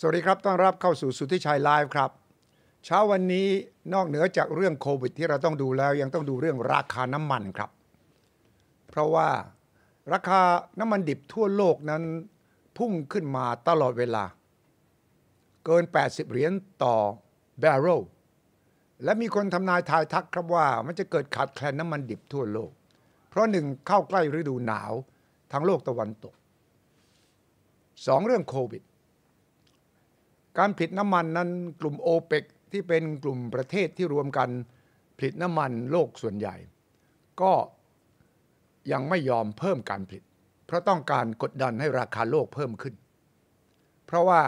สวัสดีครับ ต้อนรับเข้าสู่สุทธิชัยไลฟ์ครับ เช้าวันนี้นอกเหนือจากเรื่องโควิด ที่เราต้องดูแล้ว ยังต้องดูเรื่องราคาน้ำมันครับ เพราะว่าราคาน้ำมันดิบทั่วโลกนั้น พุ่งขึ้นมาตลอดเวลา เกิน 80 เหรียญต่อแบเรล และมีคนทำนายทายทักครับว่ามันจะเกิดขาดแคลนน้ำมันดิบทั่วโลก เพราะหนึ่งเข้าใกล้ฤดูหนาวทั้งโลกตะวันตกสองเรื่องโควิดการผลิตน้ำมันนั้นกลุ่มโอเปกที่เป็นกลุ่มประเทศที่รวมกันผลิตน้ำมันโลกส่วนใหญ่ ก็ยังไม่ยอมเพิ่มการผลิตเพราะต้องการกดดันให้ราคาโลกเพิ่มขึ้น เพราะว่า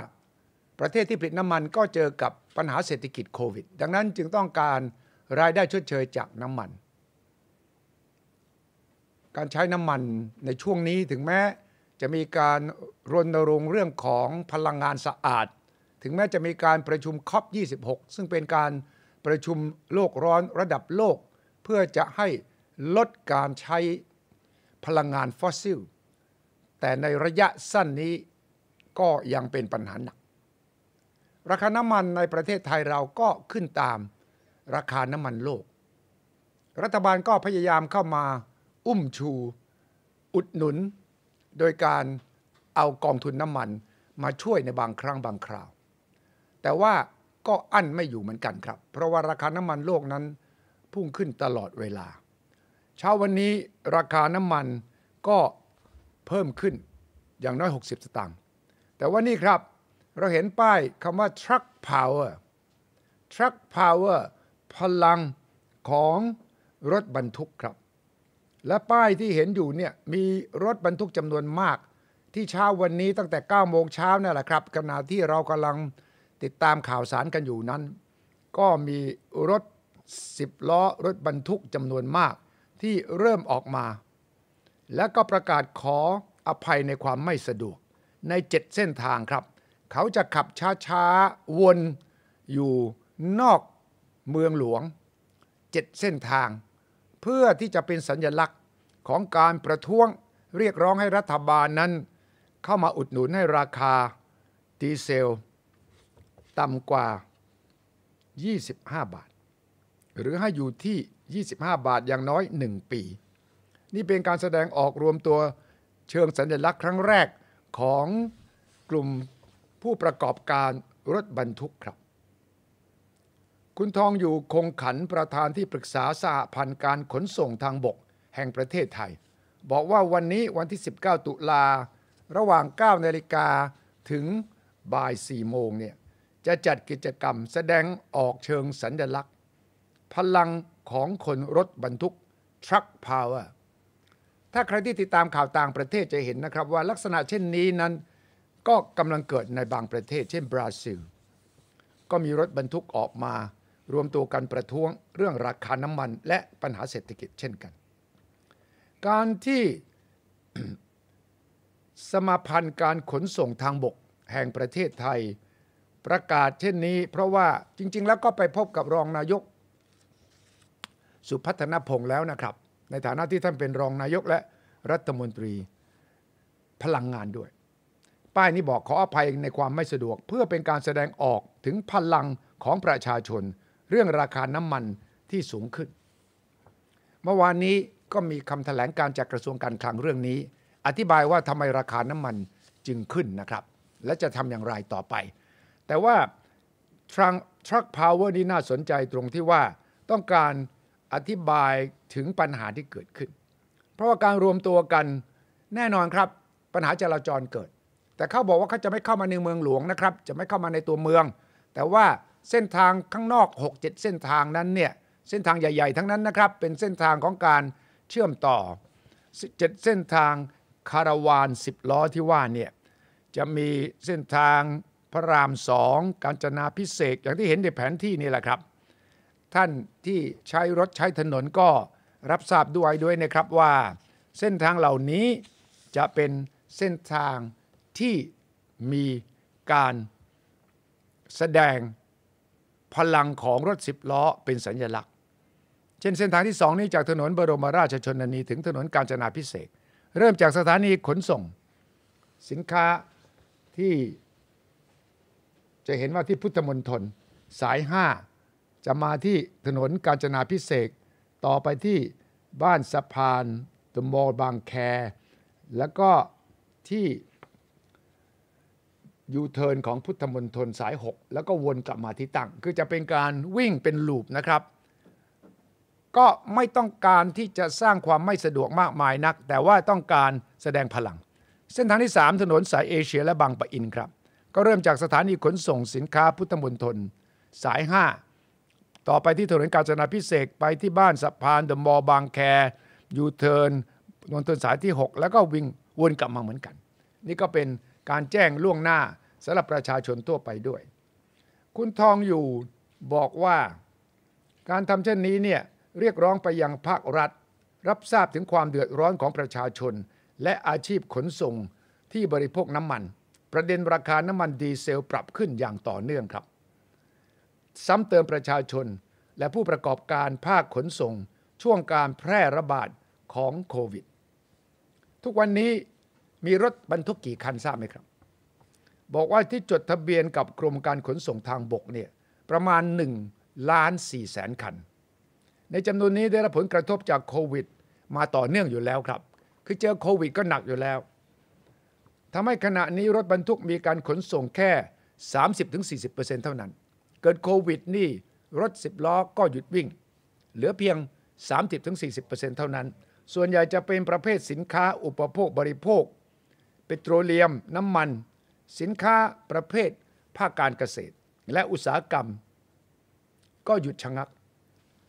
ประเทศที่ผลิตน้ำมันก็เจอกับปัญหาเศรษฐกิจโควิด ดังนั้นจึงต้องการรายได้ชดเชยจากน้ำมัน การใช้น้ำมันในช่วงนี้ถึงแม้จะมีการรณรงค์เรื่องของพลังงานสะอาดถึงแม้จะมีการประชุมคอป26 ซึ่งเป็นการประชุมโลกร้อนระดับโลก เพื่อจะให้ลดการใช้พลังงานฟอสซิล แต่ในระยะสั้นนี้ก็ยังเป็นปัญหาหนัก ราคาน้ำมันในประเทศไทยเราก็ขึ้นตามราคาน้ำมันโลก รัฐบาลก็พยายามเข้ามาอุ้มชู อุดหนุน โดยการเอากองทุนน้ำมันมาช่วยในบางครั้ง บางคราวแต่ว่าก็อั้นไม่อยู่เหมือนกันครับ เพราะว่าราคาน้ำมันโลกนั้น พุ่งขึ้นตลอดเวลา เช้าวันนี้ราคาน้ำมันก็เพิ่มขึ้นอย่างน้อย 60สตางค์แต่ว่านี่ครับเราเห็นป้ายคำว่า truck power truck power พลังของรถบรรทุกครับ และป้ายที่เห็นอยู่เนี่ยมีรถบรรทุกจำนวนมาก ที่เช้าวันนี้ตั้งแต่9โมงเช้านี่แหละครับขณะที่เรากำลังติดตามข่าวสารกันอยู่นั้น ก็มีรถสิบล้อรถบรรทุกจำนวนมากที่เริ่มออกมา และก็ประกาศขออภัยในความไม่สะดวกในเจ็ดเส้นทางครับ เขาจะขับช้าๆ วนอยู่นอกเมืองหลวงเจ็ดเส้นทาง เพื่อที่จะเป็นสัญญลักษณ์ของการประท้วงเรียกร้องให้รัฐบาลนั้น เข้ามาอุดหนุนให้ราคาดีเซลต่ำกว่า 25 บาท หรือให้อยู่ที่ 25 บาทอย่างน้อย 1 ปี นี่เป็นการแสดงออกรวมตัวเชิงสัญลักษณ์ครั้งแรกของกลุ่มผู้ประกอบการรถบรรทุกครับ คุณทองอยู่คงขันประธานที่ปรึกษาสหพันธ์การขนส่งทางบกแห่งประเทศไทย บอกว่าวันนี้วันที่ 19 ตุลาระหว่าง 9นาฬิกาถึงบ่าย 4 โมงเนี่ยจะจัดกิจกรรมแสดงออกเชิงสัญลักษณ์ พลังของคนรถบรรทุกทรัคพาวเวอร์ถ้าใครที่ติดตามข่าวต่างประเทศจะเห็นนะครับว่าลักษณะเช่นนี้นั้นก็กำลังเกิดในบางประเทศเช่น บราซิล ก็มีรถบรรทุกออกมา รวมตัวกันประท้วงเรื่องราคาน้ำมัน และปัญหาเศรษฐกิจเช่นกัน การที่สมาพันธ์การขนส่งทางบกแห่งประเทศไทยประกาศเช่นนี้ เพราะว่าจริง ๆ แล้วก็ไปพบกับรองนายก สุพัฒนพงษ์แล้วนะครับ ในฐานะที่ท่านเป็นรองนายกและรัฐมนตรีพลังงานด้วย ป้ายนี้บอกขออภัยในความไม่สะดวก เพื่อเป็นการแสดงออกถึงพลังของประชาชน เรื่องราคาน้ำมันที่สูงขึ้น เมื่อวานนี้ก็มีคำถแถลงการจากกระทรวงการคลังเรื่องนี้ อธิบายว่าทำไมราคาน้ำมันจึงขึ้นนะครับ และจะทำอย่างไรต่อไปแต่ว่าทรัทรัคพาวเวอร์นี่น่าสนใจตรงที่ว่าต้องการอธิบายถึงปัญหาที่เกิดขึ้น เพราะว่าการรวมตัวกันแน่นอนครับ ปัญหาจราจรเกิด แต่เขาบอกว่าเขาจะไม่เข้ามาในเมืองหลวงนะครับ จะไม่เข้ามาในตัวเมือง แต่ว่าเส้นทางข้างนอก 6-7 เส้นทางนั้นเนี่ยเส้นทางใหญ่ๆ ทั้งนั้นนะครับ เป็นเส้นทางของการเชื่อมต่อ7เส้นทางคาราวาน10ล้อที่ว่าเนี่ยจะมีเส้นทางพระรามสอง กาญจนาพิเศษอย่างที่เห็นในแผนที่นี่แหละครับ ท่านที่ใช้รถใช้ถนนก็รับทราบด้วยด้วยนะครับว่าเส้นทางเหล่านี้จะเป็นเส้นทางที่มีการแสดงพลังของรถสิบล้อเป็นสัญญลักษณ์ เช่นเส้นทางที่สองนี้จากถนนบรมราชชนนี ถึงถนนกาญจนาพิเศษ เริ่มจากสถานีขนส่ง สินค้าที่จะเห็นว่าที่พุทธมณฑลสาย 5 จะมาที่ถนนกาญจนาพิเศษต่อไปที่บ้านสะพานตมอบางแค แล้วก็ที่ยูเทิร์นของพุทธมณฑลสาย 6 แล้วก็วนกลับมาที่ตั้งคือจะเป็นการวิ่งเป็นลูปนะครับ ก็ไม่ต้องการที่จะสร้างความไม่สะดวกมากมายนัก แต่ว่าต้องการแสดงพลัง เส้นทางที่ 3 ถนนสายเอเชียและบางปะอินครับก็เริ่มจากสถานีขนส่งสินค้าพุทธมณฑลสาย 5 ต่อไปที่ถนนกาญจนาพิเศษ ไปที่บ้านสะพานเดอะมอ บางแค ยูเทิร์นนนทนสายที่ 6 แล้วก็วิ่ง วนกลับมาเหมือนกัน นี่ก็เป็นการแจ้งล่วงหน้าสำหรับประชาชนทั่วไปด้วย คุณทองอยู่บอกว่าการทำเช่นนี้เนี่ยเรียกร้องไปยังภาครัฐ รับทราบถึงความเดือดร้อนของประชาชน และอาชีพขนส่งที่บริโภคน้ำมันประเด็นราคาน้ำมันดีเซลปรับขึ้นอย่างต่อเนื่องครับ ซ้ำเติมประชาชน และผู้ประกอบการภาคขนส่งช่วงการแพร่ระบาด ของโควิด ทุกวันนี้มีรถบรรทุกกี่คันทราบไหมครับ บอกว่าที่จดทะเบียนกับกรมการขนส่งทางบกเนี่ยประมาณ1ล้าน4แสนคัน ในจำนวนนี้ได้รับผลกระทบจากโควิด มาต่อเนื่องอยู่แล้วครับ คือเจอโควิด ก็หนักอยู่แล้วทำให้ขณะนี้รถบรรทุกมีการขนส่งแค่ 30-40%เท่านั้น เกิดโควิดนี่ รถ 10ล้อก็หยุดวิ่ง เหลือเพียง 30-40%เท่านั้น ส่วนใหญ่จะเป็นประเภทสินค้าอุปโภคบริโภค เปโตรเลียมน้ำมัน สินค้าประเภท ภาคการเกษตร และอุตสาหกรรม ก็หยุดชะงัก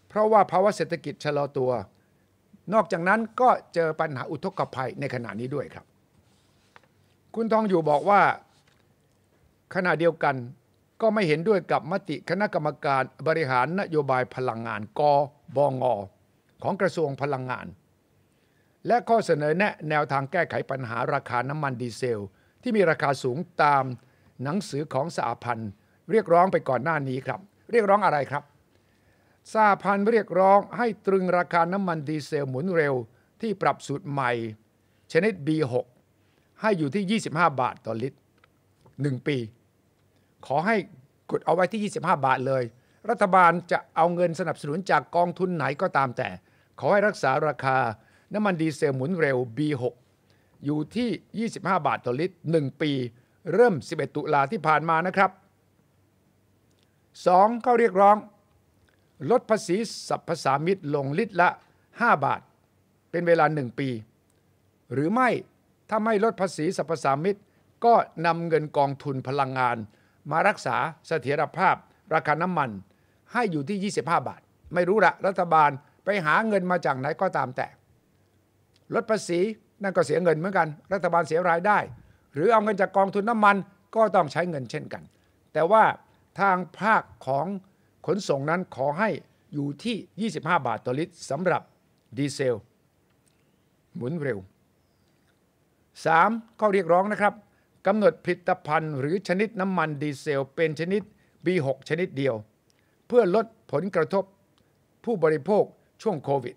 เพราะว่าภาวะเศรษฐกิจชะลอตัว นอกจากนั้นก็เจอปัญหาอุทกภัยในขณะนี้ด้วยครับคุณทองอยู่บอกว่า ขณะเดียวกันก็ไม่เห็นด้วยกับมติคณะกรรมการบริหารนโยบายพลังงานกบงของกระทรวงพลังงาน และข้อเสนอแนะแนวทางแก้ไขปัญหาราคาน้ำมันดีเซล ที่มีราคาสูงตามหนังสือของสหพันธ์เรียกร้องไปก่อนหน้านี้ครับ เรียกร้องอะไรครับสหพันธ์เรียกร้องให้ตรึงราคาน้ำมันดีเซลหมุนเร็วที่ปรับสูตรใหม่ ชนิด B6 ให้อยู่ที่ 25 บาทต่อลิตร 1 ปี ขอให้กดเอาไว้ที่ 25 บาทเลย รัฐบาลจะเอาเงินสนับสนุนจากกองทุนไหนก็ตามแต่ ขอให้รักษาราคาน้ำมันดีเซลหมุนเร็ว B6 อยู่ที่ 25 บาทต่อลิตร 1 ปี เริ่ม 11 ตุลาที่ผ่านมานะครับ 2. เขาเรียกร้อง ลดภาษีสัรพสามิตลงลิตรละ 5 บาท เป็นเวลา 1 ปี หรือไม่ถ้าไม่ลดภาษีสรรพสามิตก็นำเงินกองทุนพลังงานมารักษาเสถียรภาพ ราคาน้ำมันให้อยู่ที่ 25 บาท ไม่รู้ละรัฐบาลไปหาเงินมาจากไหนก็ตามแต่ ลดภาษีนั่นก็เสียเงินเหมือนกัน รัฐบาลเสียรายได้ หรือเอาเงินจากกองทุนน้ำมันก็ต้องใช้เงินเช่นกัน แต่ว่าทางภาคของขนส่งนั้นขอให้อยู่ที่ 25 บาทต่อลิตรสำหรับดีเซลหมุนเร็ว 3. ข้อเรียกร้องนะครับกำหนดผลิตภัณฑ์หรือชนิดน้ำมันดีเซลเป็นชนิด B6 ชนิดเดียว เพื่อลดผลกระทบผู้บริโภคช่วงโควิด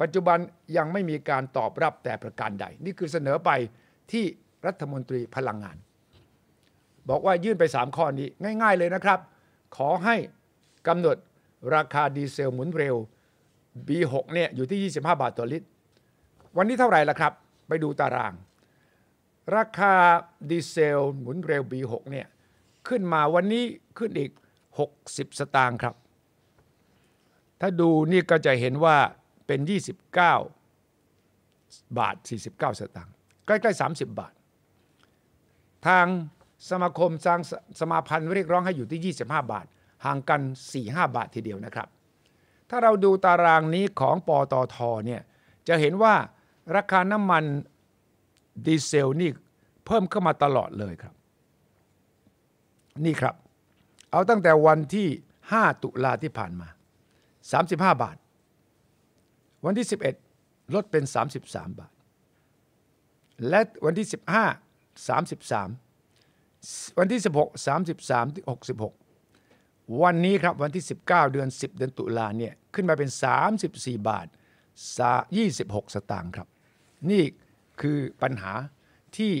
ปัจจุบันยังไม่มีการตอบรับแต่ประการใด นี่คือเสนอไปที่รัฐมนตรีพลังงาน บอกว่ายื่นไป 3 ข้อนี้ง่าย ๆเลยนะครับ ขอให้กำหนดราคาดีเซลหมุนเร็ว B6 เนี่ยอยู่ที่ 25 บาทต่อลิตร วันนี้เท่าไหร่ละครับ ไปดูตารางราคาดีเซล หมุนเร็ว B6 เนี่ยขึ้นมาวันนี้ขึ้นอีก 60 สตางค์ครับ ถ้าดูนี่ก็จะเห็นว่าเป็น 29 บาท 49 สตางค์ใกล้ๆ 30 บาท ทางสมาคมสร้างสมาพันธ์เรียกร้องให้อยู่ที่ 25 บาท ห่างกัน 4-5 บาททีเดียวนะครับ ถ้าเราดูตารางนี้ของปอตอทเนี่ยจะเห็นว่าราคาน้ำมันดีเซลนี่เพิ่มเข้ามาตลอดเลยครับ นี่ครับ เอาตั้งแต่วันที่ 5 ตุลาที่ผ่านมา 35 บาท วันที่ 11 ลดเป็น 33 บาท และวันที่ 15 33 วันที่ 16 33ที่66 วันนี้ครับวันที่ 19 เดือน 10 เดือนตุลาเนี่ยขึ้นมาเป็น 34 บาท 26 สตางค์ครับนี่คือปัญหาที่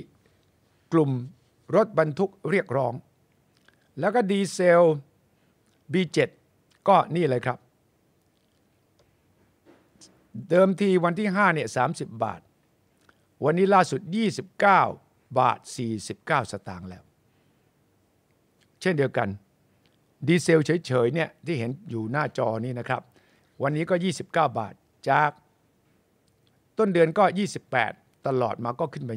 กลุ่มรถบรรทุกเรียกร้อง แล้วก็ดีเซล B7 ก็นี่เลยครับ เดิมทีวันที่5เนี่ย30 บาท วันนี้ล่าสุด 29 บาท 49 สตางค์แล้ว เช่นเดียวกันดีเซลเฉยๆเนี่ยที่เห็นอยู่หน้าจอนี้นะครับ วันนี้ก็ 29 บาทจาก ต้นเดือนก็ 28ตลอดมาก็ขึ้นเป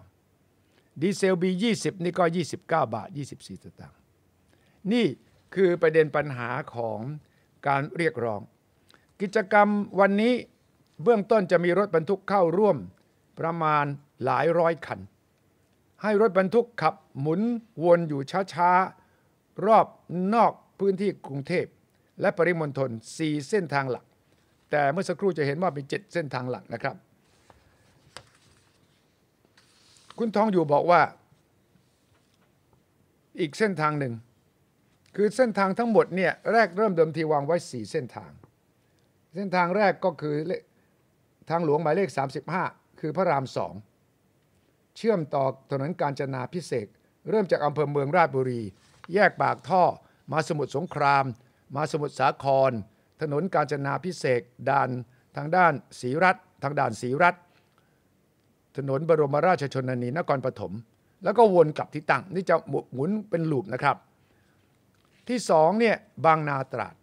29 ดีเซล B20 นี่ก็ 29 บาท 24 สตางค์ นี่คือประเด็นปัญหาของการเรียกร้อง กิจกรรมวันนี้เบื้องต้นจะมีรถบรรทุกเข้าร่วมประมาณหลายร้อยคัน ให้รถบรรทุกขับหมุนวนอยู่ช้าๆ รอบนอกพื้นที่กรุงเทพ และปริมณฑล 4 เส้นทางหลัก แต่เมื่อสักครู่จะเห็นว่าเป็น 7 เส้นทางหลักนะครับคุณทองอยู่บอกว่าอีกเส้นทางหนึ่ง คือเส้นทางทั้งหมดเนี่ยแรกเริ่มเดิมทีวางไว้4เส้นทาง เส้นทางแรกก็คือทางหลวงหมายเลข 35 คือพระรามสอง เชื่อมต่อถนนกาญจนาพิเศษเริ่มจากอำเภอเมืองราชบุรี แยกปากท่อ มาสมุทรสงคราม มาสมุทรสาคร ถนนกาญจนาพิเศษด่านทางด้านศรีรัฐทางด่านศรีรัฐถนนบรมราชชนนีนครปฐมแล้วก็วนกลับที่ตั้งนี่จะหมุนเป็นลูปนะครับ ที่สองเนี่ยบางนาตราด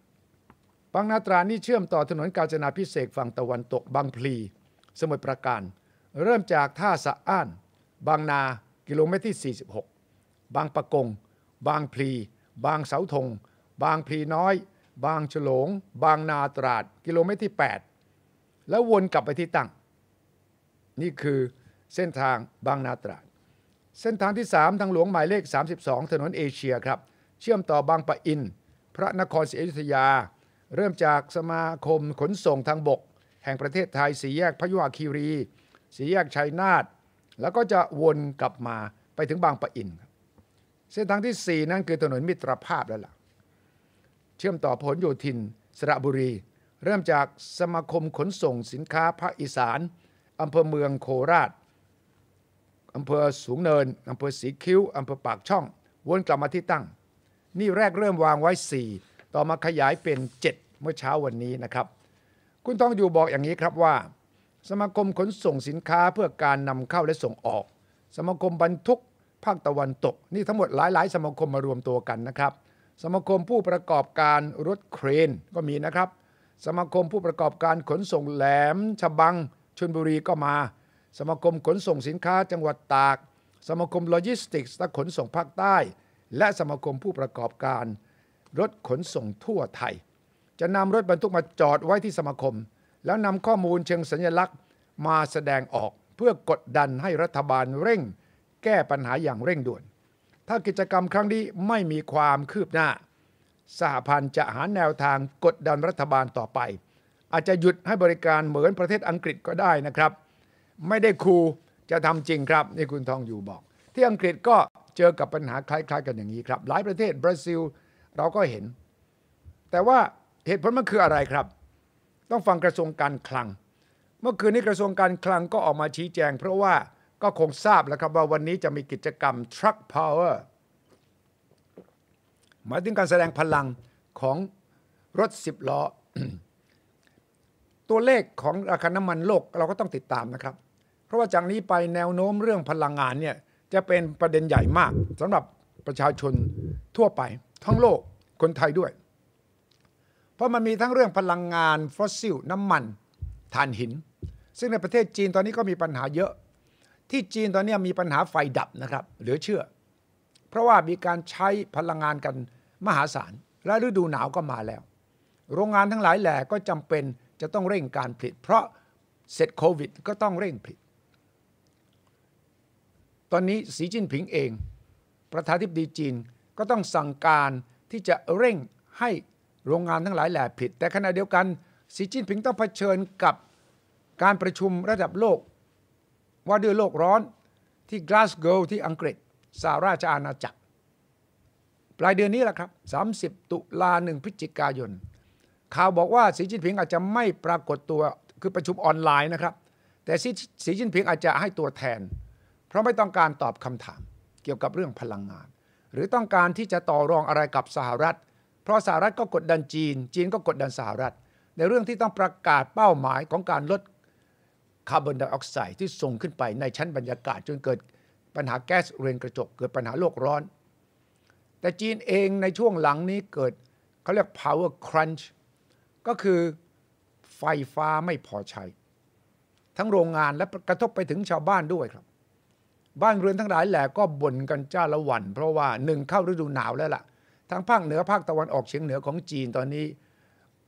บางนาตราดนี่เชื่อมต่อถนนกาญจนาพิเศษฝั่งตะวันตกบางพลีสมุทรปราการ เริ่มจากท่าสะอ้าน บางนากิโลเมตรที่46 บางปะกง บางพลี บางเสาธง บางพลีน้อยบางฉลงบางนาตราดกิโลเมตรที่8แล้ววนกลับไปที่ตั้ง นี่คือเส้นทางบางนาตราด เส้นทางที่ 3 ทางหลวงหมายเลข 32 ถนนเอเชียครับ เชื่อมต่อบางปะอินพระนครศรีอยุธยา เริ่มจากสมาคมขนส่งทางบก แห่งประเทศไทยสีแยกพยุหคีรีสีแยกชัยนาทแล้วก็จะวนกลับมาไปถึงบางปะอินเส้นทางที่ 4 นั่นคือถนนมิตรภาพแล้วล่ะเชื่อมต่อผลโยธินสระบุรี เริ่มจากสมาคมขนส่ง สินค้าภาคอีสานอำเภอเมืองโคราชอำเภอสูงเนินอำเภอสีคิ้วอำเภอปากช่อง วนกลับมาที่ตั้ง นี่แรกเริ่มวางไว้ 4 ต่อมาขยายเป็น7เมื่อเช้าวันนี้นะครับ คุณต้องอยู่บอกอย่างนี้ครับว่า สมาคมขนส่งสินค้าเพื่อการนำเข้าและส่งออก สมาคมบรรทุก ภาคตะวันตก นี่ทั้งหมดหลายๆ สมาคมมารวมตัวกันนะครับ สมาคมผู้ประกอบการรถเครนก็มีนะครับ สมาคมผู้ประกอบการขนส่งแหลมฉบังชลบุรีก็มาสมาคมขนส่งสินค้าจังหวัดตาก สมาคมโลจิสติกส์และขนส่งภาคใต้ และสมาคมผู้ประกอบการ รถขนส่งทั่วไทย จะนำรถบรรทุกมาจอดไว้ที่สมาคม แล้วนำข้อมูลเชิงสัญลักษณ์มาแสดงออก เพื่อกดดันให้รัฐบาลเร่ง แก้ปัญหาอย่างเร่งด่วน ถ้ากิจกรรมครั้งนี้ไม่มีความคืบหน้า สหพันธ์จะหาแนวทางกดดันรัฐบาลต่อไป อาจจะหยุดให้บริการเหมือนประเทศอังกฤษก็ได้นะครับไม่ได้คูจะทำจริงครับ นี่คุณทองอยู่บอก ที่อังกฤษก็เจอกับปัญหาคล้าย ๆ กันอย่างนี้ครับ หลายประเทศบราซิลเราก็เห็น แต่ว่าเหตุผลมันคืออะไรครับ ต้องฟังกระทรวงการคลัง เมื่อคืนนี้กระทรวงการคลังก็ออกมาชี้แจง เพราะว่าก็คงทราบแล้วครับว่าวันนี้จะมีกิจกรรม Truck Power หมายถึงการแสดงพลังของรถสิบล้อตัวเลขของราคาน้ำมันโลกเราก็ต้องติดตามนะครับเพราะว่าจากนี้ไปแนวโน้มเรื่องพลังงานเนี่ยจะเป็นประเด็นใหญ่มากสำหรับประชาชนทั่วไปทั้งโลกคนไทยด้วย เพราะมันมีทั้งเรื่องพลังงานฟอสซิลน้ำมันถ่านหิน ซึ่งในประเทศจีนตอนนี้ก็มีปัญหาเยอะ ที่จีนตอนนี้มีปัญหาไฟดับนะครับเหลือเชื่อ เพราะว่ามีการใช้พลังงานกันมหาศาลและฤดูหนาวก็มาแล้ว โรงงานทั้งหลายแหล่ก็จำเป็นจะต้องเร่งการผลิตเพราะเสร็จโควิดก็ต้องเร่งผลิตตอนนี้สีจิ้นผิงเอง ประธานาธิบดีจีนก็ต้องสั่งการที่จะเร่งให้โรงงานทั้งหลายแหล่ผิด แต่ขณะเดียวกันสีจิ้นผิงต้องเผชิญกับการประชุมระดับโลก ว่าด้วยโลกร้อนที่กลาสโกวที่อังกฤษสาราชอาณาจักร ปลายเดือนนี้แหละครับ 30 ตุลาหนึ่งพฤศจิกายน ข่าวบอกว่าสีจิ้นผิงอาจจะไม่ปรากฏตัวคือประชุมออนไลน์นะครับ แต่สีจิ้นผิงอาจจะให้ตัวแทนเพราะไม่ต้องการตอบคำถามเกี่ยวกับเรื่องพลังงาน หรือต้องการที่จะต่อรองอะไรกับสหรัฐ เพราะสหรัฐก็กดดันจีน จีนก็กดดันสหรัฐ ในเรื่องที่ต้องประกาศเป้าหมายของการลดคาร์บอนไดออกไซด์ที่ส่งขึ้นไปในชั้นบรรยากาศ จนเกิดปัญหาแก๊สเรือนกระจกเกิดปัญหาโลกร้อน แต่จีนเองในช่วงหลังนี้เกิดเขาเรียก power crunch ก็คือไฟฟ้าไม่พอใช้ ทั้งโรงงานและกระทบไปถึงชาวบ้านด้วยครับบ้านเรือนทั้งหลายแหละก็บ่นกันจ้าละวันเพราะว่าหนึ่งเข้าฤดูหนาวแล้วล่ะทางภาคเหนือภาคตะวันออก เฉียงเหนือของจีนตอนนี้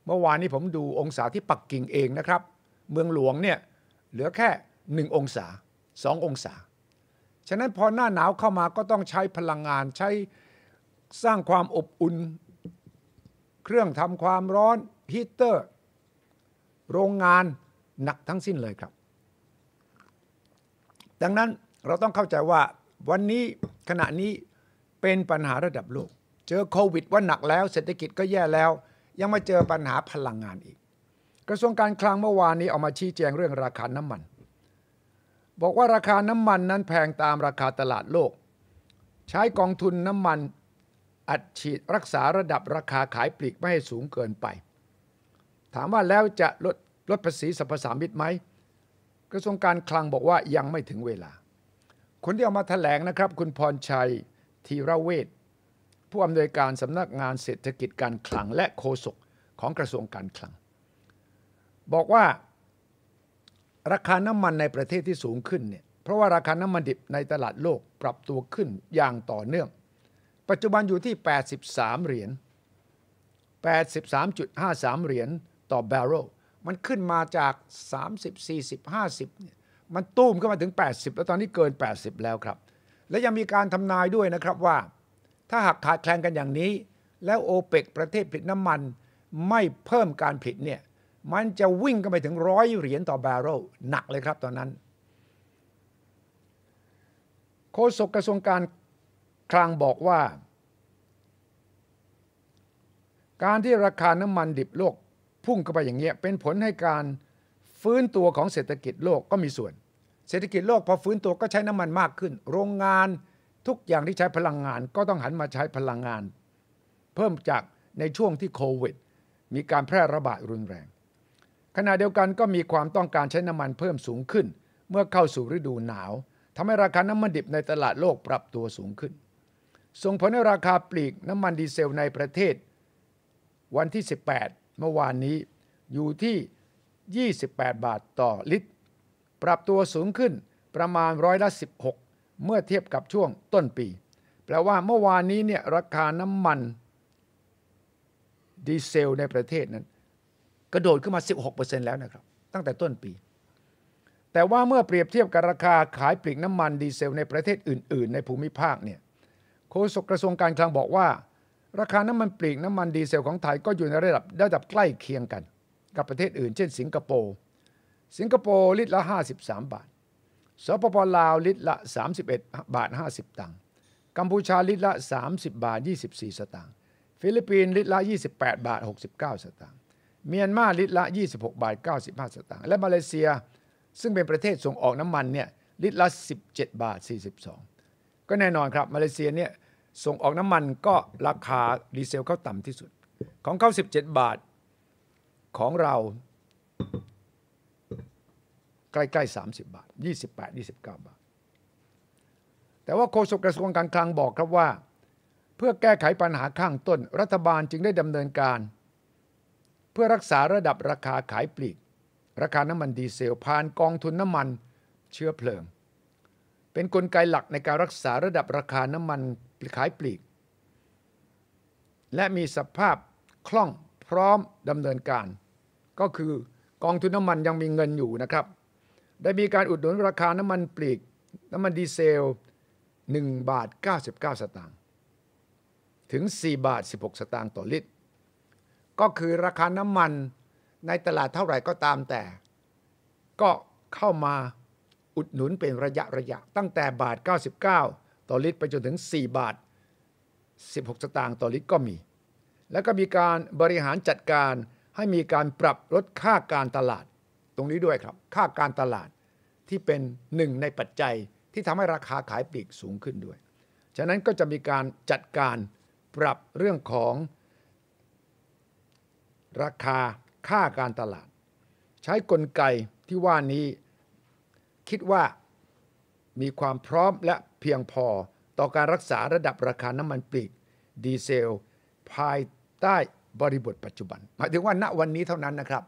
เมื่อวานนี้ผมดูองศาที่ปักกิ่งเองนะครับ เมืองหลวงเนี่ย เหลือแค่ 1 องศา2องศา ฉะนั้นพอหน้าหนาวเข้ามาก็ต้องใช้พลังงานใช้สร้างความอบอุ่น เครื่องทำความร้อนฮีเตอร์ โรงงานหนักทั้งสิ้นเลยครับ ดังนั้นเราต้องเข้าใจว่าวันนี้ขณะนี้เป็นปัญหาระดับโลก เจอโควิดว่าหนักแล้ว เศรษฐกิจก็แย่แล้วยังมาเจอปัญหาพลังงานอีกกระทรวงการคลังเมื่อวานนี้ออกมาชี้แจงเรื่องราคาน้ำมัน บอกว่าราคาน้ำมันนั้นแพงตามราคาตลาดโลก ใช้กองทุนน้ำมัน อัดฉีดรักษาระดับราคาขายปลีกไม่ให้สูงเกินไป ถามว่าแล้วจะลดลดภาษีสรรพสามิตไหมกระทรวงการคลังบอกว่ายังไม่ถึงเวลาคนที่ออกมาถแถลงนะครับ คุณพรชัยธีระเวทผู้อำนวยการสำนักงานเศรษฐกิจการคลังและโฆษกของกระทรวงการคลัง บอกว่าราคาน้ำมันในประเทศที่สูงขึ้นเนี่ยเพราะว่าราคาน้ำมันดิบในตลาดโลกปรับตัวขึ้นอย่างต่อเนื่อง ปัจจุบันอยู่ที่ 83 เหรียญ 83.53 เหรียญต่อบาร์เรลมันขึ้นมาจาก 30 40 50เนี่ยมันตุ้มขึ้นมาถึง 80 แล้วตอนนี้เกิน 80 แล้วครับ และยังมีการทำนายด้วยนะครับว่า ถ้าหากขาดแคลนกันอย่างนี้ แล้วโอเปกประเทศผลิตน้ำมัน ไม่เพิ่มการผลิตเนี่ย มันจะวิ่งกันไปถึงร้อยเหรียญต่อบาร์เรลหนักเลยครับตอนนั้น โฆษกกระทรวงการคลังบอกว่า การที่ราคาน้ำมันดิบโลก พุ่งขึ้นไปอย่างเงี้ยเป็นผลให้การฟื้นตัวของเศรษฐกิจโลกก็มีส่วน เศรษฐกิจโลกพอฟื้นตัวก็ใช้น้ำมันมากขึ้น โรงงานทุกอย่างที่ใช้พลังงาน ก็ต้องหันมาใช้พลังงาน เพิ่มจากในช่วงที่โควิด มีการแพร่ระบาดรุนแรง ขณะเดียวกันก็มีความต้องการใช้น้ำมันเพิ่มสูงขึ้น เมื่อเข้าสู่ฤดูหนาวทำให้ราคาน้ำมันดิบในตลาดโลกปรับตัวสูงขึ้น ส่งผลให้ราคาปลีกน้ำมันดีเซลในประเทศ วันที่ 18 เมื่อวานนี้อยู่ที่28 บาทต่อลิตร ปรับตัวสูงขึ้นประมาณร้อยละ16 เมื่อเทียบกับช่วงต้นปี แปลว่าเมื่อวานนี้เนี่ยราคาน้ำมันดีเซล ในประเทศนั้น กระโดดขึ้นมา 16%แล้วนะครับ ตั้งแต่ต้นปี แต่ว่าเมื่อเปรียบเทียบกับราคาขายปลีกน้ำมันดีเซลในประเทศอื่นๆ ในภูมิภาคเนี่ยโฆษกกระทรวงการคลังบอกว่า ราคา น้ำมันปลีกน้ำมันดีเซลของไทยก็อยู่ในระดับระดับใกล้เคียงกันกับประเทศอื่นเช่น สิงคโปร์ สิงคโปร์ลิตรละ 53 บาท สปปลาวลิตรละ 31 บาท 50ตังค์ กัมพูชาลิตรละ 30 บาท 24 สตางค์ฟิลิปปินส์ลิตรละ 28 บาท 69 สตางค์ เมียนมาลิตรละ 26 บาท 95 สตางค์ และมาเลเซียซึ่งเป็นประเทศส่งออกน้ำมันเนี่ยลิตรละ 17บาท42 ก็แน่นอนครับมาเลเซียเนี่ยส่งออกน้ำมันก็ราคาดีเซลเขาต่ำที่สุด ของเขา17 บาทของเราใกล้ๆ30 บาท 28 29 บาท แต่ว่าโฆษกกระทรวงการคลังบอกครับว่า เพื่อแก้ไขปัญหาข้างต้นรัฐบาลจึงได้ดำเนินการ เพื่อรักษาระดับราคาขายปลีก ราคาน้ำมันดีเซลผ่านกองทุนน้ำมันเชื้อเพลิงเป็นนกลไกหลักในการรักษาระดับราคาน้ำมันขายปลีก และมีสภาพคล่องพร้อมดำเนินการก็คือกองทุนน้ำมันยังมีเงินอยู่นะครับ ได้มีการอุดหนุนราคาน้ำมันปลีกน้ำมันดีเซล1บาท 99สตางค์ถึง 4 บาท 16 สตางค์ต่อลิตร ก็คือราคาน้ำมันในตลาดเท่าไหร่ก็ตามแต่ ก็เข้ามาอุดหนุนเป็นระยะ ระยะ ตั้งแต่บาท 99 ต่อลิตร ไปจนถึง 4 บาท 16 สตางค์ต่อลิตรก็มี แล้วก็มีการบริหารจัดการให้มีการปรับลดค่าการตลาดตรงนี้ด้วยครับ ค่าการตลาดที่เป็นหนึ่งในปัจจัยที่ทำให้ราคาขายปลีกสูงขึ้นด้วย ฉะนั้นก็จะมีการจัดการปรับเรื่องของ ราคาค่าการตลาด ใช้กลไกที่ว่านี้ คิดว่ามีความพร้อมและเพียงพอต่อการรักษาระดับราคาน้ำมันปลีกดีเซลภายใต้บริบทปัจจุบันหมายถึงว่าณวันนี้เท่านั้นนะครับ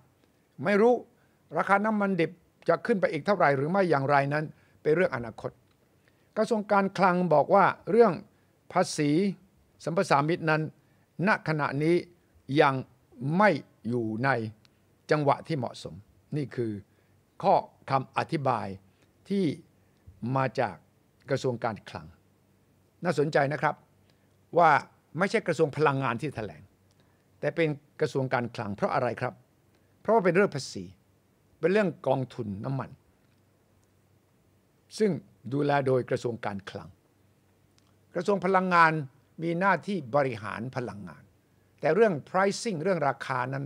ไม่รู้ราคาน้ำมันดิบจะขึ้นไปอีกเท่าไหร่หรือไม่อย่างไรนั้น เป็นเรื่องอนาคต กระทรวงการคลังบอกว่าเรื่องภาษีสัมปสามิตนั้น ณขณะนี้ยังไม่อยู่ในจังหวะที่เหมาะสม นี่คือข้อคำอธิบายที่มาจากกระทรวงการคลัง น่าสนใจนะครับว่าไม่ใช่กระทรวงพลังงานที่ถแถลงแต่เป็นกระทรวงการคลังเพราะอะไรครับ เพราะว่าเป็นเรื่องภาษี เป็นเรื่องกองทุนน้ำมัน ซึ่งดูแลโดยกระทรวงการคลัง กระทรวงพลังงานมีหน้าที่บริหารพลังงาน แต่เรื่อง pricing เรื่องราคานั้น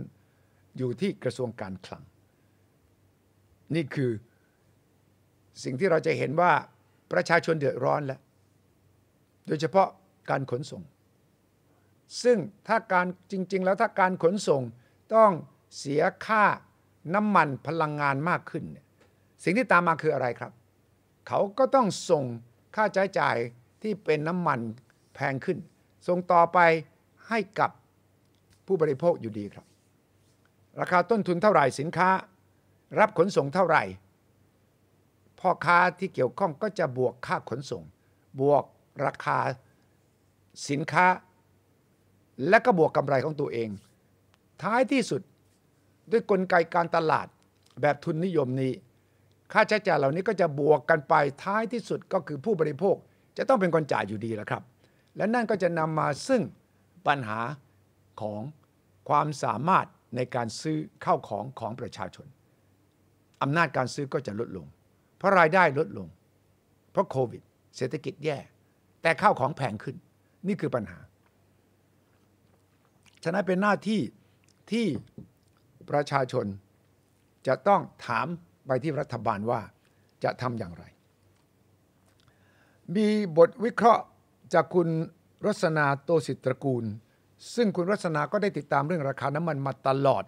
อยู่ที่กระทรวงการคลัง นี่คือสิ่งที่เราจะเห็นว่าประชาชนเดือดร้อนแล้ว โดยเฉพาะการขนส่งซึ่งถ้าการจริงๆ แล้วถ้าการขนส่งต้องเสียค่าน้ำมันพลังงานมากขึ้น สิ่งที่ตามมาคืออะไรครับ เขาก็ต้องส่งค่าใช้จ่ายที่เป็นน้ำมันแพงขึ้น ส่งต่อไปให้กับผู้บริโภคอยู่ดีครับ ราคาต้นทุนเท่าไหร่ สินค้ารับขนส่งเท่าไหร่พ่อค้าที่เกี่ยวข้องก็จะบวกค่าขนส่ง บวกราคาสินค้าและก็บวกกำไรของตัวเอง ท้ายที่สุดด้วยกลไกการตลาดแบบทุนนิยมนี้ ค่าใช้จ่ายเหล่านี้ก็จะบวกกันไป ท้ายที่สุดก็คือผู้บริโภคจะต้องเป็นคนจ่ายอยู่ดีแล้วครับ และนั่นก็จะนำมาซึ่งปัญหาของความสามารถในการซื้อเข้าของของประชาชน อำนาจการซื้อก็จะลดลง เพราะรายได้ลดลง เพราะโควิด เศรษฐกิจแย่ แต่ข้าวของแพงขึ้น นี่คือปัญหาฉะนั้นเป็นหน้าที่ที่ประชาชนจะต้องถามไปที่รัฐบาลว่าจะทำอย่างไร มีบทวิเคราะห์จากคุณรัศนาโตสิตรกูล ซึ่งคุณรัศนาก็ได้ติดตามเรื่องราคาน้ำมันมาตลอด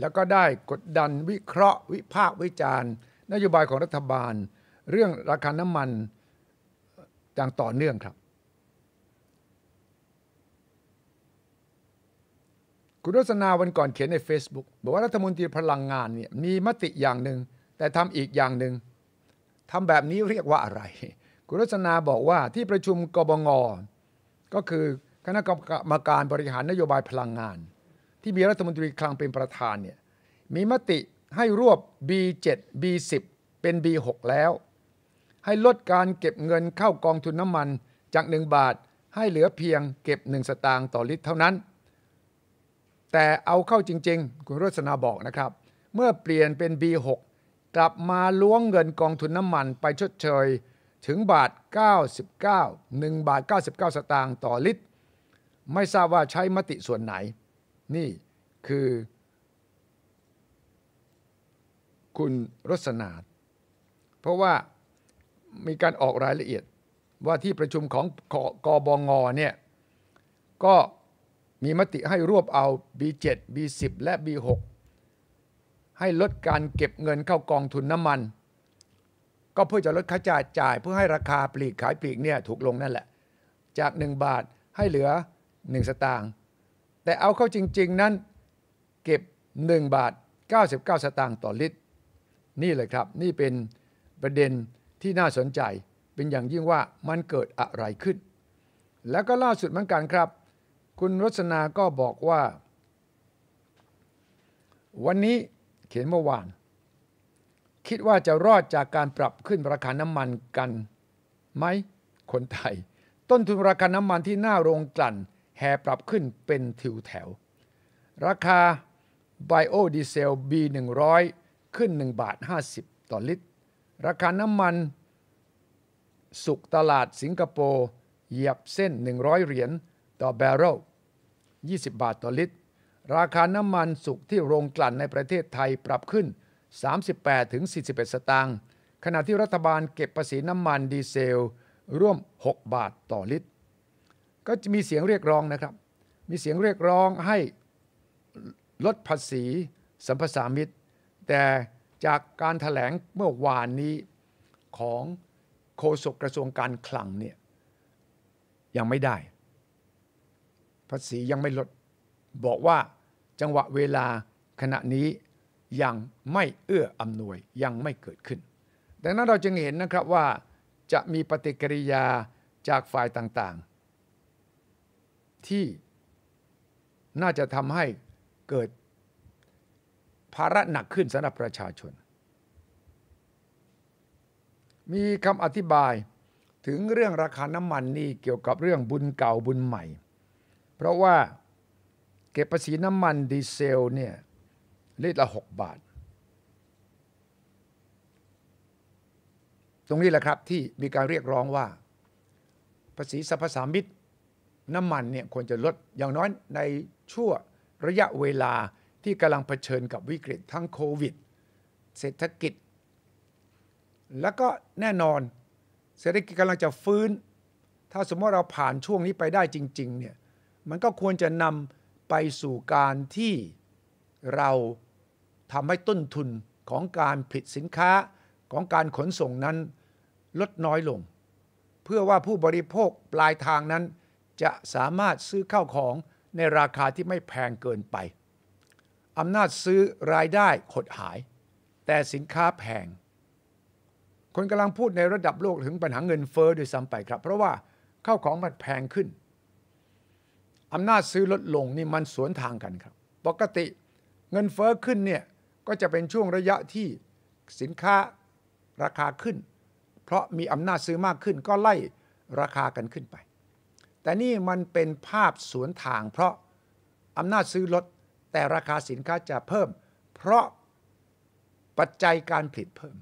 แล้วก็ได้กดดันวิเคราะห์ วิพากษ์วิจารณ์นโยบายของรัฐบาล เรื่องราคาน้ำมันอย่างต่อเนื่องครับคุณรสนาวันก่อนเขียนใน Facebook บอกว่ารัฐมนตรีพลังงานเนี่ยมีมติอย่างหนึ่งแต่ทำอีกอย่างหนึ่งทำแบบนี้เรียกว่าอะไรคุณรสนาบอกว่าที่ประชุมกบงก็คือคณะกรรมการบริหารนโยบายพลังงาน ที่มีรัฐมนตรีคลังเป็นประธานเนี่ยมีมติให้รวบ B7 B10 เป็น B6 แล้ว ให้ลดการเก็บเงินเข้ากองทุนน้ำมันจาก 1 บาทให้เหลือเพียง เก็บ1สตางค์ต่อลิตรเท่านั้นแต่เอาเข้าจริง ๆ คุณรสนาบอกนะครับ เมื่อเปลี่ยนเป็น B6 กลับมาล้วงเงินกองทุนน้ำมันไปชดเชยถึงบาท 99 1 บาท 99 สตางค์ต่อลิตร ไม่ทราบว่าใช้มติส่วนไหน นี่คือ คุณรสนา เพราะว่ามีการออกรายละเอียดว่าที่ประชุมของกอบองงเนี่ย ก็มีมติให้รวบเอา B7 B10 และ B6 ให้ลดการเก็บเงินเข้ากองทุนน้ำมัน ก็เพื่อจะลดค่าจ่ายจ่าย เพื่อให้ราคาปลีก ขายปลีกเนี่ยถูกลงนั่นแหละ จาก 1 บาทให้เหลือ 1 สตางค์แต่เอาเข้าจริงๆนั้น เก็บ 1 บาท 99 สตางค์ต่อลิตร นี่เลยครับนี่เป็นประเด็นที่น่าสนใจเป็นอย่างยิ่งว่ามันเกิดอะไรขึ้น แล้วก็ล่าสุดเหมือนกันครับคุณรสนาก็บอกว่า วันนี้เขียนเมื่อวาน คิดว่าจะรอดจากการปรับขึ้นราคาน้ำมันกันไหม คนไทย ต้นทุนราคาน้ำมันที่หน้าโรงกลั่นแห่ปรับขึ้นเป็นทิวแถว ราคาไบโอดีเซล B100 ขึ้น 1 บาท 50 ต่อลิตร ราคาน้ำมันสุกตลาดสิงคโปร์เหยียบเส้น 100 เหรียญต่อแบรเรล20 บาท ต่อ ลิตร ราคาน้ำมันสุกที่โรงกลั่นในประเทศไทยปรับขึ้น 38 ถึง41 สตางค์ ขณะที่รัฐบาลเก็บภาษีน้ำมันดีเซลร่วม 6 บาทต่อลิตร ก็จะมีเสียงเรียกร้องนะครับ มีเสียงเรียกร้องให้ลดภาษีสัมภาษามิตร แต่จากการถแถลงเมื่อวานนี้ของโฆษกกระทรวงการคลังเนี่ย ยังไม่ได้ภาษียังไม่ลดบอกว่าจังหวะเวลาขณะนี้ยังไม่เอื้ออำนวยยังไม่เกิดขึ้นดังนั้นเราจึงเห็นนะครับว่า จะมีปฏิกิริยาจากฝ่ายต่าง ๆ ที่น่าจะทำให้เกิดภาระหนักขึ้นสำหรับประชาชน มีคำอธิบายถึงเรื่องราคาน้ำมันนี่เกี่ยวกับเรื่องบุญเก่าบุญใหม่เพราะว่าเก็บภาษีน้ำมัน ดีเซลเนี่ยลิตรละหบาท ตรงนี้แหละครับที่มีการเรียกร้องว่าภาษีสรรพสามิตน้ำมันเนี่ยควรจะลดอย่างน้อย ในช่วงระยะเวลาที่กำลังเผชิญกับวิกฤตทั้งโควิด เศรษฐกิจ แล้วก็แน่นอน เศรษฐกิจกำลังจะฟื้น ถ้าสมมติเราผ่านช่วงนี้ไปได้จริงๆเนี่ยมันก็ควรจะนำไปสู่การที่เราทำให้ต้นทุนของการผลิตสินค้าของการขนส่งนั้นลดน้อยลง เพื่อว่าผู้บริโภคปลายทางนั้น จะสามารถซื้อเข้าของในราคาที่ไม่แพงเกินไปอำนาจซื้อรายได้หดหาย แต่สินค้าแพง คนกำลังพูดในระดับโลกถึงปัญหาเงินเฟอ้อด้วยซ้ำไปครับ เพราะว่าข้าวของมันแพงขึ้นอำนาจซื้อลดลงนี่มันสวนทางกันครับ ปกติเงินเฟอ้อขึ้นเนี่ยก็จะเป็นช่วงระยะที่สินค้าราคาขึ้น เพราะมีอำนาจซื้อมากขึ้นก็ไล่ราคากันขึ้นไป แต่นี่มันเป็นภาพสวนทางเพราะ อำนาจซื้อลดแต่ราคาสินค้าจะเพิ่มเพราะปัจจัยการผลิตเพิ่ม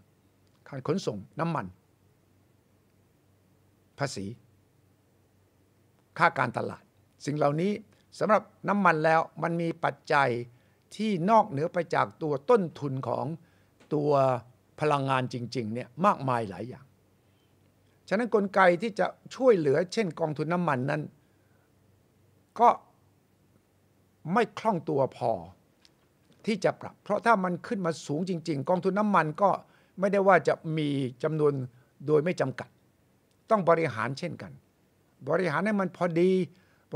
การขนส่งน้ำมันภาษี ค่าการตลาดสิ่งเหล่านี้สำหรับน้ำมันแล้วมันมีปัจจัยที่นอกเหนือไปจากตัวต้นทุนของตัวพลังงานจริงๆเนี่ยมากมายหลายอย่าง ฉะนั้นนกลไกที่จะช่วยเหลือเช่น กองทุนน้ำมันนั้น ก็ไม่คล่องตัวพอที่จะปรับ เพราะถ้ามันขึ้นมาสูงจริงๆ กองทุนน้ำมันก็ไม่ได้ว่าจะมีจำนวนโดยไม่จำกัด ต้องบริหารเช่นกัน บริหารให้มันพอดี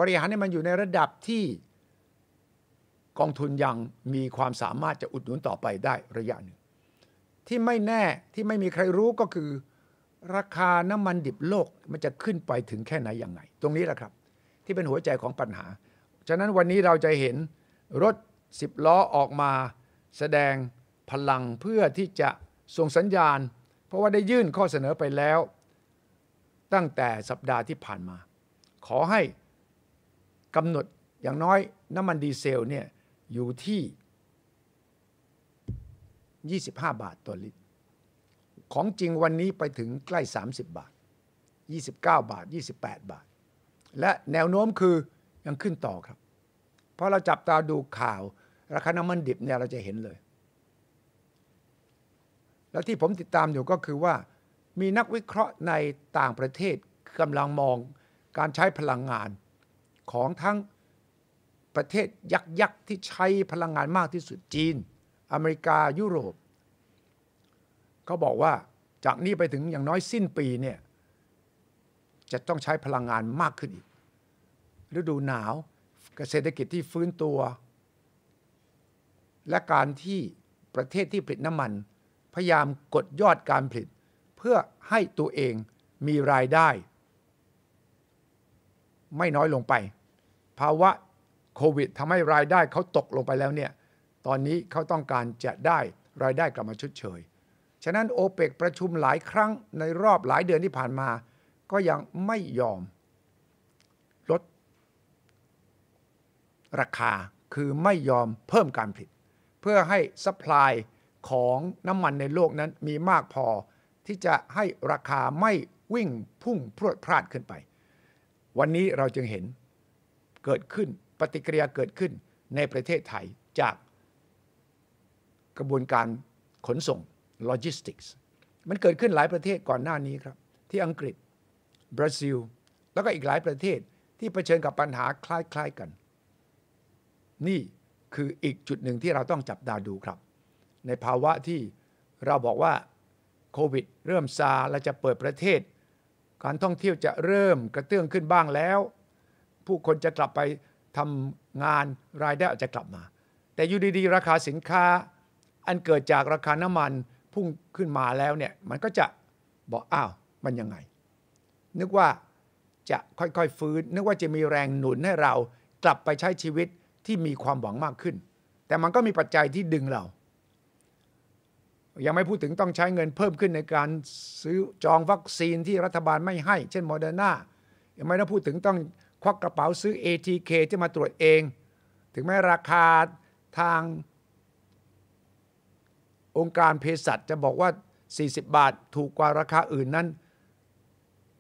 บริหารให้มันอยู่ในระดับที่กองทุนยังมีความสามารถจะอุดหนุนต่อไปได้ระยะหนึ่ง ที่ไม่แน่ที่ไม่มีใครรู้ก็คือ ราคาน้ำมันดิบโลก มันจะขึ้นไปถึงแค่ไหนอย่างไง ตรงนี้แหละครับ ที่เป็นหัวใจของปัญหา ฉะนั้นวันนี้เราจะเห็นรถสิบล้อออกมา แสดงพลังเพื่อที่จะส่งสัญญาณ เพราะว่าได้ยื่นข้อเสนอไปแล้ว ตั้งแต่สัปดาห์ที่ผ่านมา ขอให้กำหนดอย่างน้อยน้ำมันดีเซลเนี่ยอยู่ที่ 25 บาทต่อลิตร ของจริงวันนี้ไปถึงใกล้ 30 บาท 29 บาท 28 บาท และแนวโน้มคือยังขึ้นต่อครับ เพราะเราจับตาดูข่าวราคาน้ำมันดิบเนี่ยเราจะเห็นเลย แล้วที่ผมติดตามอยู่ก็คือว่า มีนักวิเคราะห์ในต่างประเทศกำลังมองการใช้พลังงานของทั้งประเทศยักษ์ยักษ์ที่ใช้พลังงานมากที่สุดจีน อเมริกายุโรปเขาบอกว่าจากนี้ไปถึงอย่างน้อยสิ้นปีเนี่ยจะต้องใช้พลังงานมากขึ้นอีกฤดูหนาวเกษตรกิจที่ฟื้นตัว และการที่ประเทศที่ผลิตน้ำมัน พยายามกดยอดการผลิต เพื่อให้ตัวเองมีรายได้ไม่น้อยลงไปภาวะโควิดทำให้รายได้เขาตกลงไปแล้วเนี่ยตอนนี้เขาต้องการจะได้รายได้กลับมาชดเชยฉะนั้นโอเปกประชุมหลายครั้งในรอบหลายเดือนที่ผ่านมาก็ยังไม่ยอมลดราคาคือไม่ยอมเพิ่มการผลิตเพื่อให้สป라이ของน้ำมันในโลกนั้นมีมากพอที่จะให้ราคาไม่วิ่งพุ่งพรวดพลาดขึ้นไปวันนี้เราจึงเห็นเกิดขึ้นปฏิกิริยาเกิดขึ้นในประเทศไทย จากกระบวนการขนส่งโลจิสติกส์มันเกิดขึ้นหลายประเทศก่อนหน้านี้ครับ ที่อังกฤษบราซิล แล้วก็อีกหลายประเทศที่เผชิญกับปัญหาคล้ายๆกัน นี่คืออีกจุดหนึ่งที่เราต้องจับตาดูครับ ในภาวะที่เราบอกว่าโควิด เริ่มซาเราจะเปิดประเทศการท่องเที่ยวจะเริ่มกระเตื้องขึ้นบ้างแล้ว ผู้คนจะกลับไปทำงานรายได้อาจจะกลับมา แต่อยู่ดีๆ ราคาสินค้า อันเกิดจากราคาน้ำมันพุ่งขึ้นมาแล้วเนี่ยมันก็จะบอกอ้าวมันยังไง นึกว่าจะค่อยๆฟื้นนึกว่าจะมีแรงหนุนให้เรากลับไปใช้ชีวิตที่มีความหวังมากขึ้น แต่มันก็มีปัจจัยที่ดึงเรายังไม่พูดถึงต้องใช้เงินเพิ่มขึ้นในการซื้อจองวัคซีนที่รัฐบาลไม่ให้ เช่นโมเดอร์นายังไม่ต้องพูดถึงต้องควักกระเป๋าซื้อ ATK ที่มาตรวจเอง ถึงแม้ราคาทางองค์การเภสัชจะบอกว่า 40 บาทถูกกว่าราคาอื่นนั้น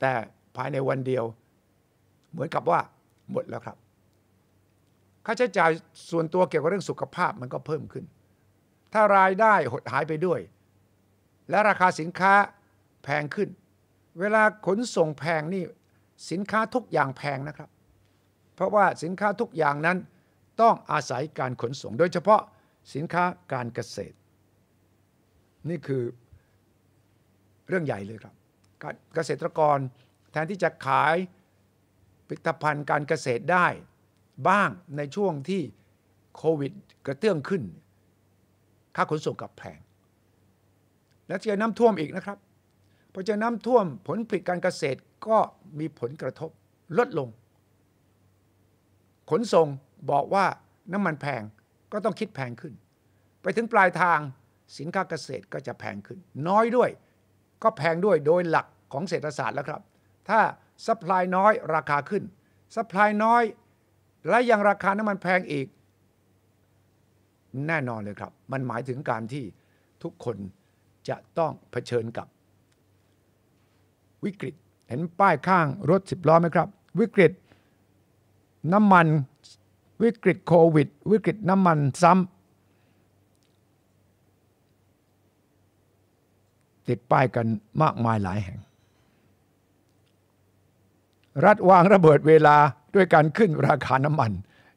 แต่ภายในวันเดียว เหมือนกับว่าหมดแล้วครับ ค่าใช้จ่ายส่วนตัวเกี่ยวกับเรื่องสุขภาพมันก็เพิ่มขึ้นถ้ารายได้หดหายไปด้วย และราคาสินค้าแพงขึ้น เวลาขนส่งแพงนี่สินค้าทุกอย่างแพงนะครับ เพราะว่าสินค้าทุกอย่างนั้นต้องอาศัยการขนส่งโดยเฉพาะสินค้าการเกษตร นี่คือเรื่องใหญ่เลยครับ เกษตรกรแทนที่จะขายผลิตภัณฑ์การเกษตรได้บ้างในช่วงที่โควิดกระเตื้องขึ้นาขนส่งกับแพงและเจอน้ำท่วมอีกนะครับพอเจอน้ำท่วมผลผลิตการเกษตรก็มีผลกระทบลดลงขนส่งบอกว่าน้ำมันแพงก็ต้องคิดแพงขึ้นไปถึงปลายทางสินค้าเกษตรก็จะแพงขึ้นน้อยด้วยก็แพงด้วยโดยหลักของเศรษฐศาสตร์แล้วครับถ้าสป라이น้อยราคาขึ้นสป라이น้อยและยังราคาน้ำมันแพงอีกแน่นอนเลยครับ มันหมายถึงการที่ทุกคนจะต้องเผชิญกับ วิกฤต เห็นป้ายข้างรถสิบล้อไหมครับ วิกฤต น้ำมัน วิกฤตโควิด วิกฤต น้ำมันซ้ำติดป้ายกันมากมายหลายแห่ง รัฐวางระเบิดเวลาด้วยการขึ้นราคาน้ำมัน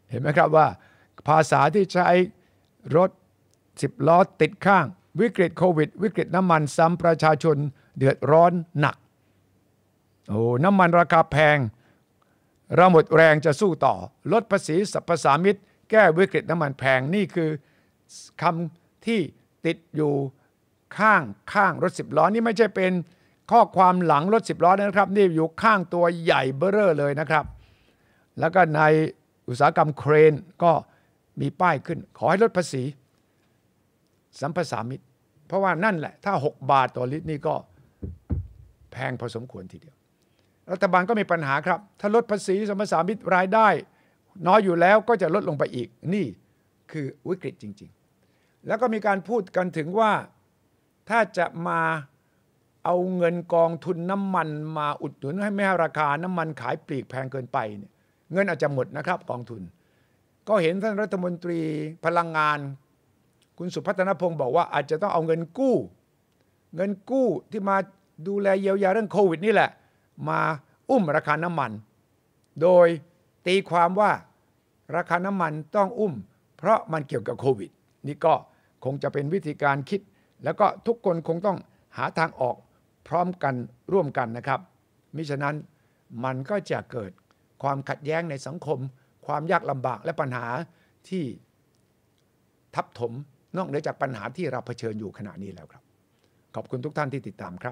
เห็นไหมครับว่าภาษาที่ใช้รถ10ล้อติดข้างวิกฤตโควิดวิกฤตน้ำมันซ้ำประชาชนเดือดร้อนหนักโอ้น้ำมันราคาแพง เราหมดแรงจะสู้ต่อลดภาษีสรรพสามิตแก้วิกฤตน้ำมันแพงนี่คือคำที่ติดอยู่ข้างข้างรถสิบล้อนี่ไม่ใช่เป็นข้อความหลังรถสิบล้อนะครับนี่อยู่ข้างตัวใหญ่เบ้อเร่อเลยนะครับ แล้วก็ในอุตสาหกรรมเครนก็มีป้ายขึ้น ขอให้ลดภาษีสัมภาษามิตร เพราะว่านั่นแหละ ถ้า 6 บาทต่อลิตรนี่ก็แพงพอสมควรทีเดียว รัฐบาลก็มีปัญหาครับ ถ้าลดภาษีสัมภาษามิตรรายได้ น้อยอยู่แล้วก็จะลดลงไปอีกนี่คือวิกฤตจริง ๆ แล้วก็มีการพูดกันถึงว่าถ้าจะมาเอาเงินกองทุนน้ำมันมาอุดหนุนให้ไม่ให้ราคาน้ำมันขายปลีกแพงเกินไปเนี่ยเงินอาจจะหมดนะครับ กองทุนก็เห็นท่านรัฐมนตรีพลังงาน คุณสุพัฒนพงศ์บอกว่า อาจจะต้องเอาเงินกู้ เงินกู้ที่มาดูแลเยียวยาเรื่องโควิดนี่แหละ มาอุ้มราคาน้ำมัน โดยตีความว่าราคาน้ำมันต้องอุ้ม เพราะมันเกี่ยวกับโควิด นี่ก็คงจะเป็นวิธีการคิด แล้วก็ทุกคนคงต้องหาทางออกพร้อมกันร่วมกันนะครับมิฉะนั้นมันก็จะเกิดความขัดแย้งในสังคมความยากลำบากและปัญหาที่ทับถมนอกเหนือจากปัญหาที่เราเผชิญอยู่ขณะนี้แล้วครับ ขอบคุณทุกท่านที่ติดตามครับ